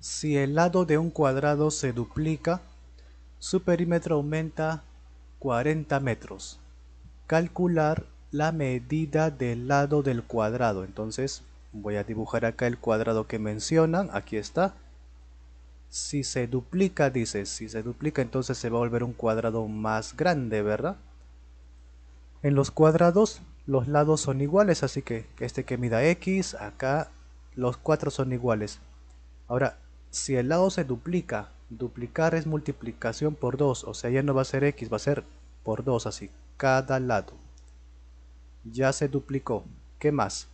Si el lado de un cuadrado se duplica, su perímetro aumenta 40 metros. Calcular la medida del lado del cuadrado. Entonces voy a dibujar acá el cuadrado que mencionan. Aquí está. Si se duplica, dice, si se duplica entonces se va a volver un cuadrado más grande, ¿verdad? En los cuadrados los lados son iguales, así que este que mida x, acá los cuatro son iguales. Ahora, si el lado se duplica, duplicar es multiplicación por 2, o sea ya no va a ser x, va a ser por 2, así, cada lado. Ya se duplicó. ¿Qué más?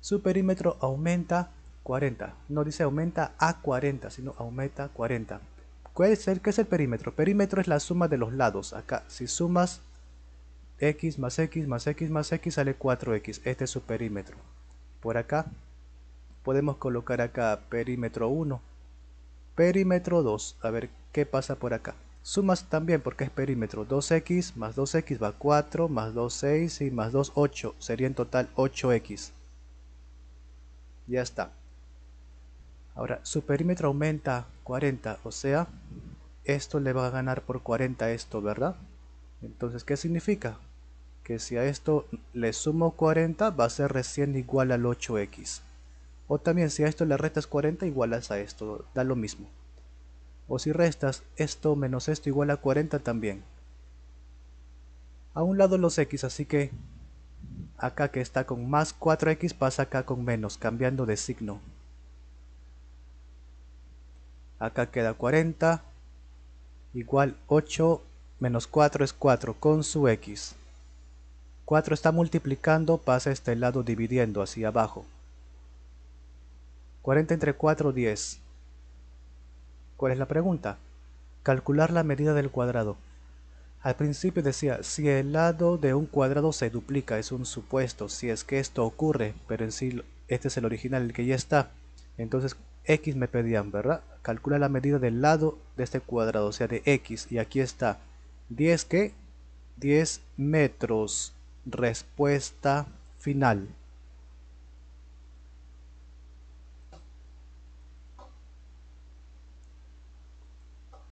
Su perímetro aumenta 40. No dice aumenta a 40, sino aumenta 40. puede es el, ¿Qué es el perímetro? Perímetro es la suma de los lados. Acá, si sumas x más x más x más x sale 4x. Este es su perímetro. Por acá podemos colocar acá perímetro 1, perímetro 2, a ver qué pasa por acá. Sumas también porque es perímetro, 2x más 2x va 4, más 2, 6 y más 2, 8, sería en total 8x. Ya está. Ahora, su perímetro aumenta 40, o sea, esto le va a ganar por 40 esto, ¿verdad? Entonces, ¿qué significa? Que si a esto le sumo 40, va a ser recién igual al 8x. O también si a esto le restas 40 igualas a esto, da lo mismo. O si restas esto menos esto igual a 40 también. A un lado los x, así que acá que está con más 4x pasa acá con menos, cambiando de signo. Acá queda 40 igual 8 menos 4 es 4 con su x. 4 está multiplicando, pasa este lado dividiendo hacia abajo. 40 entre 4, 10. ¿Cuál es la pregunta? Calcular la medida del cuadrado. Al principio decía, si el lado de un cuadrado se duplica, es un supuesto, si es que esto ocurre, pero en sí este es el original, el que ya está. Entonces x me pedían, ¿verdad? Calcula la medida del lado de este cuadrado, o sea, de x, y aquí está. 10 que 10 metros. Respuesta final.